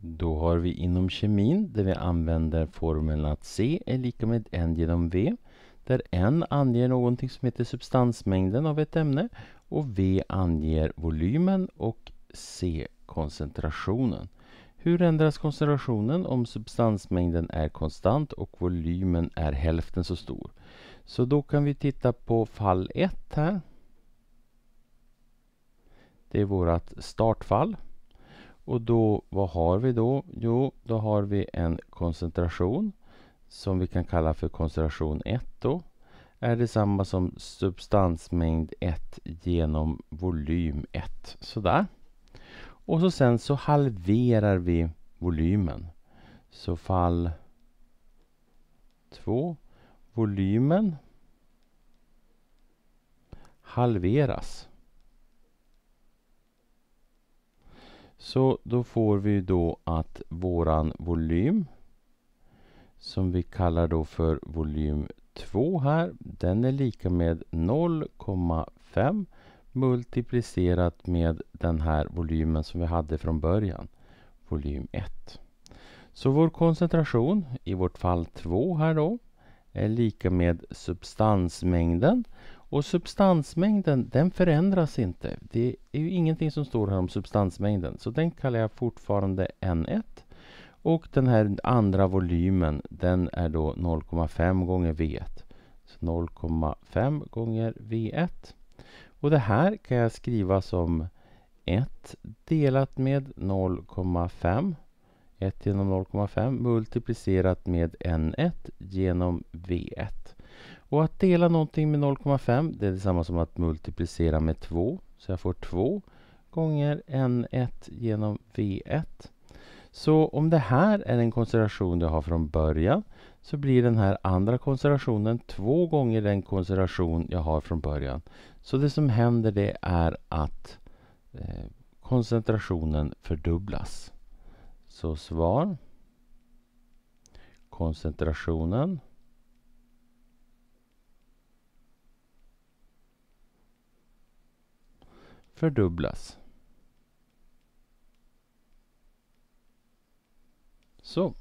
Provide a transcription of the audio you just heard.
Då har vi inom kemin där vi använder formeln att C är lika med N genom V där N anger någonting som heter substansmängden av ett ämne och V anger volymen och C koncentrationen. Hur ändras koncentrationen om substansmängden är konstant och volymen är hälften så stor? Så då kan vi titta på fall 1 här. Det är vårt startfall. Och då, vad har vi då? Jo, då har vi en koncentration som vi kan kalla för koncentration 1 då är detsamma som substansmängd 1 genom volym 1. Sådär. Och så sen så halverar vi volymen. Så fall 2, volymen halveras. Så då får vi då att våran volym som vi kallar då för volym 2 här, den är lika med 0,5 multiplicerat med den här volymen som vi hade från början, volym 1. Så vår koncentration, i vårt fall 2 här då, är lika med substansmängden och substansmängden den förändras inte. Det är ju ingenting som står här om substansmängden. Så den kallar jag fortfarande N1. Och den här andra volymen den är då 0,5 gånger V1. 0,5 gånger V1. Och det här kan jag skriva som 1 delat med 0,5. 1 genom 0,5 multiplicerat med N1 genom V1. Och att dela någonting med 0,5 det är detsamma som att multiplicera med 2. Så jag får 2 gånger N1 genom V1. Så om det här är en koncentration jag har från början så blir den här andra koncentrationen två gånger den koncentration jag har från början. Så det som händer det är att eh, koncentrationen fördubblas. Så svar koncentrationen fördubblas. Så.